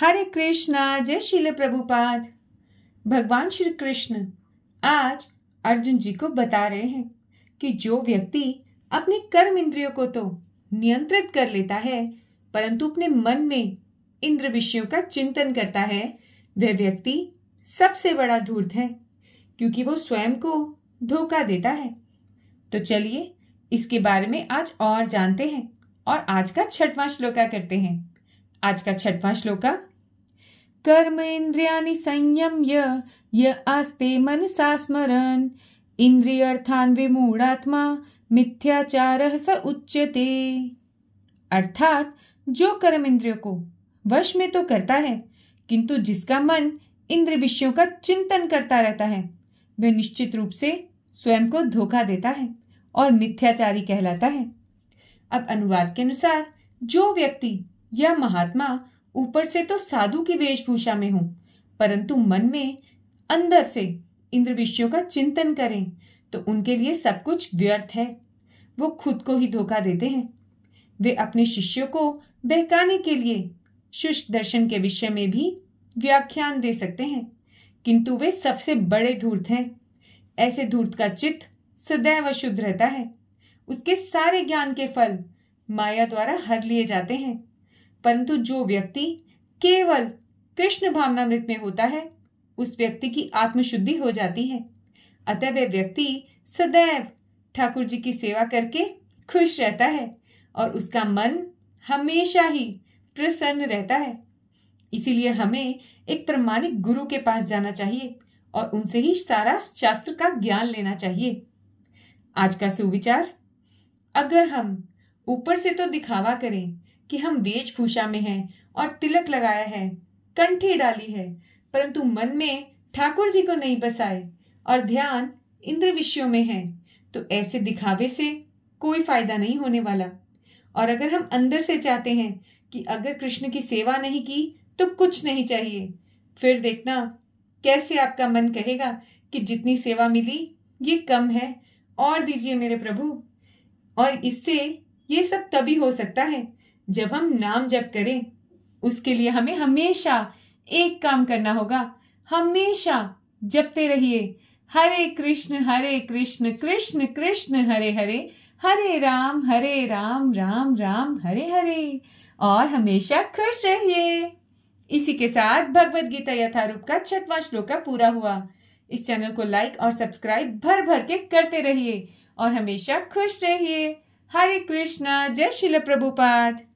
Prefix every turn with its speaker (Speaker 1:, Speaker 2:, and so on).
Speaker 1: हरे कृष्णा जय शिल प्रभुपाद भगवान श्री कृष्ण आज अर्जुन जी को बता रहे हैं कि जो व्यक्ति अपने कर्म इंद्रियों को तो नियंत्रित कर लेता है परंतु अपने मन में इंद्र विषयों का चिंतन करता है वह व्यक्ति सबसे बड़ा धूर्त है क्योंकि वो स्वयं को धोखा देता है तो चलिए इसके बारे में आज और जानते हैं और आज का छठवां श्लोका करते हैं आज का छठवां श्लोका कर्म इंद्रिया संयम्य य आस्ते मनसा स्मरन् इंद्रियर्थान विमूढ़ात्मा मिथ्याचार स उच्यते अर्थात जो कर्म इंद्रियों को वश में तो करता है किंतु जिसका मन इंद्र विषयों का चिंतन करता रहता है वह निश्चित रूप से स्वयं को धोखा देता है और मिथ्याचारी कहलाता है अब अनुवाद के अनुसार जो व्यक्ति या महात्मा ऊपर से तो साधु की वेशभूषा में हूं परंतु मन में अंदर से इंद्र विषयों का चिंतन करें तो उनके लिए सब कुछ व्यर्थ है वो खुद को ही धोखा देते हैं वे अपने शिष्यों को बहकाने के लिए शुष्क दर्शन के विषय में भी व्याख्यान दे सकते हैं किंतु वे सबसे बड़े धूर्त हैं ऐसे धूर्त का चित्त सदैव शुद्ध रहता है उसके सारे ज्ञान के फल माया द्वारा हर लिए जाते हैं परंतु जो व्यक्ति केवल कृष्ण भावनामृत में होता है उस व्यक्ति की आत्मशुद्धि हो जाती है अतः वह व्यक्ति सदैव ठाकुर जी की सेवा करके खुश रहता है और उसका मन हमेशा ही प्रसन्न रहता है इसीलिए हमें एक प्रमाणिक गुरु के पास जाना चाहिए और उनसे ही सारा शास्त्र का ज्ञान लेना चाहिए आज का सुविचार अगर हम ऊपर से तो दिखावा करें कि हम वेशभूषा में हैं और तिलक लगाया है कंठी डाली है परंतु मन में ठाकुर जी को नहीं बसाए और ध्यान इंद्र विषयों में है तो ऐसे दिखावे से कोई फायदा नहीं होने वाला और अगर हम अंदर से चाहते हैं कि अगर कृष्ण की सेवा नहीं की तो कुछ नहीं चाहिए फिर देखना कैसे आपका मन कहेगा कि जितनी सेवा मिली ये कम है और दीजिए मेरे प्रभु और इससे ये सब तभी हो सकता है जब हम नाम जप करें उसके लिए हमें हमेशा एक काम करना होगा हमेशा जपते रहिए हरे कृष्ण हरे कृष्ण कृष्ण कृष्ण हरे हरे हरे राम हरे राम राम राम हरे हरे और हमेशा खुश रहिए इसी के साथ भगवत गीता यथारूप का छठवां श्लोक का पूरा हुआ इस चैनल को लाइक और सब्सक्राइब भर भर के करते रहिए और हमेशा खुश रहिए हरे कृष्णा जय शिल प्रभुपाद